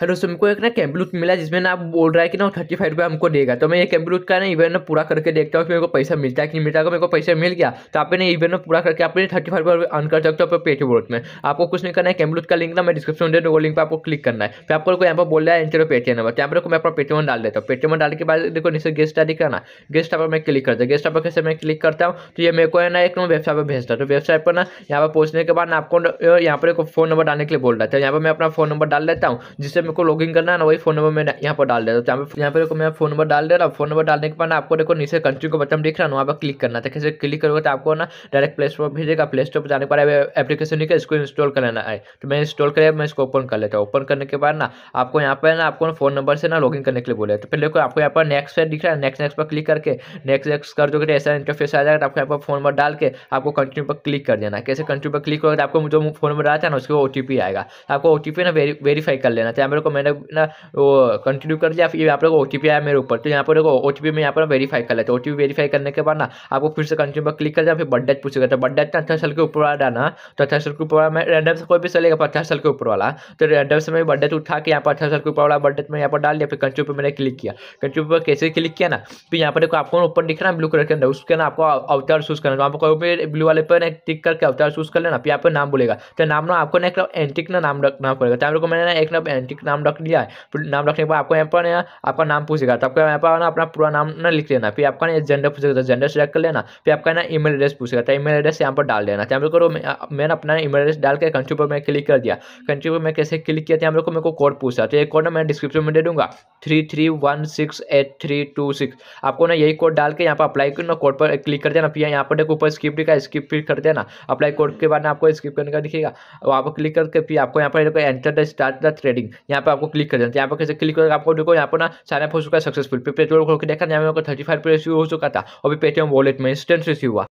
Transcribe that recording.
hello दोस्तों हमको एक ना कैम्पलूथ मिला जिसमें ना बोल रहा है कि ना थर्टी फाइव रुपये हमको देगा तो मैं ये कैम्पलूथ का ना इवेंट ना पूरा करके देखता हूँ कि मेरे को पैसा मिलता है कि नहीं मिलता है अगर मेरे को पैसा मिल गया तो आप ना इवेंट ना पूरा करके आप थर्टी फाइव रुपये अर्न कर सकते हो पेटी वोट में आपको कुछ नहीं करना है कैम्पलूथ का लिंक ना मैं डिस्क्रिप्शन दे दूँगा लिंक पर आपको क्लिक करना है फिर आपको यहाँ पर बोल रहा है एंटर पेटी नंबर यहाँ पर मैं अपना पेटीएम डाल देता हूँ पेटीएम डाल के बाद देखो नीचे गेस्ट आदि करना ना गेस्ट पर मैं क्लिक करता हूँ गेस्ट पर कैसे मैं क्लिक करता हूँ तो ये मेरे को है ना एक वेबसाइट पर भेजता है तो वेबसाइट पर ना यहाँ पर पहुँचने के बाद आपको यहाँ पर एक फोन नंबर डालने के लिए बोल रहा था तो यहाँ पर मैं अपना फोन नंबर डाल देता हूँ जिससे मेरे को लॉगिन करना है ना वही फोन नंबर मैं यहाँ पर डाल देता हूँ यहाँ पर मैं फोन नंबर डाल दे रहा हूँ फोन नंबर डालने के बाद आपको देखो नीचे कंट्री को बटन दिख रहा है वहाँ पर क्लिक करना था तो कैसे क्लिक करोगे तो आपको ना डायरेक्ट प्ले स्टोर भेजेगा प्ले स्टोर पर जाने पर एप्लीकेशन लिखा इसको इंस्टॉल कर लेना है तो मैं इंस्टॉल कर मैं इसको ओपन कर लेता हूँ ओपन करने के बाद ना आपको यहाँ पर ना आपको फोन नंबर से ना लॉगिन करने के लिए बोले तो फिर देखो आपको यहाँ पर नेक्स्ट पे दिख रहा है नेक्स्ट नेक्स्ट पर क्लिक करके नेक्स्ट नेक्स्ट कर दो तो ऐसा इंटरफेस आ जाएगा तो आपको यहाँ पर फोन नंबर डाल के आपको कंट्री पर क्लिक कर देना कैसे कंट्री पर क्लिक करोगे तो आपको जो फोन नंबर आता है ना उसके ओ आएगा आपको ओ ना वेरीफाई कर लेना चाहिए पर को मैंने ना वो कंटिन्यू कर लिया फिर यहाँ पर ओ टी आया मेरे ऊपर तो यहाँ पर ओ टी पी में यहाँ पर वेरीफाई कर लेते ओ टी वेरीफाई करने के बाद ना आपको फिर से कंटिन्यू पर क्लिक कर देना फिर बर्थडे पूछेगा तो बर्थडे ना अठारह साल के ऊपर वाला डालना तो अठारह साल के ऊपर वाला मैं रैंडम से कोई भी चलेगा अठारह साल के ऊपर वाला तो रैंडम से मैं बर्थडे उठा के यहाँ पर अठारह साल के ऊपर वाला बर्थडे में यहाँ पर डाल दिया फिर कंटिन्यू पर मैंने क्लिक किया कंटिन्यू पर कैसे क्लिक किया ना फिर यहाँ पर देखो आपको ऊपर दिख रहा है ब्लू कलर के अंदर उसके ना आपको अवतार चूज करना वहाँ तो पर कोई ब्लू वाले पर टिक करके अवतार चूज कर लेना फिर यहाँ पर नाम बोलेगा तो नाम ना आपको ना एक एंटिक ना नाम रखना पड़ेगा तो आप मैंने ना एक ना एंटिक नाम रख लिया फिर नाम रखने के बाद आपको यहाँ पर ना आपका नाम पूछेगा तो आपको यहाँ पर ना अपना पूरा नाम ना लिख लेना फिर आपका ना जेंडर पूछेगा तो जेंडर सेलेक्ट कर लेना फिर आपका ना ईमेल एड्रेस पूछेगा तो ईमेल एड्रेस यहाँ पर डाल देना तो हम लोग को मैंने अपना ईमेल एड्रेस डाल के कंट्री पर मैं क्लिक कर दिया कंट्री पर मैं कैसे क्लिक किया था हम लोग को मेरे को कोड पूछा तो ये कोड ना मैं डिस्क्रिप्शन में दे दूँगा three three one six eight three two six आपको ना यही कोड डाल के यहाँ पर अप्लाई कर कोड पर क्लिक कर देना फिर यहाँ पर देखो ऊपर स्किप लिखा स्किप फिर कर देना अप्लाई कोड के बाद ना आपको स्किप करने का दिखेगा और आप क्लिक करके फिर आपको यहाँ पर enter the start the trading यहाँ यहाँ पर आपको क्लिक कर देना यहाँ पर कैसे क्लिक करके आपको देखो यहाँ पर ना साइन हो चुका है सक्सेसफुल पेट्रोल खोल के देखा यहाँ पर थर्टी फाइव रिसीव हो चुका था और पेटीएम वॉलेट में इंस्टेंट रिसीव हुआ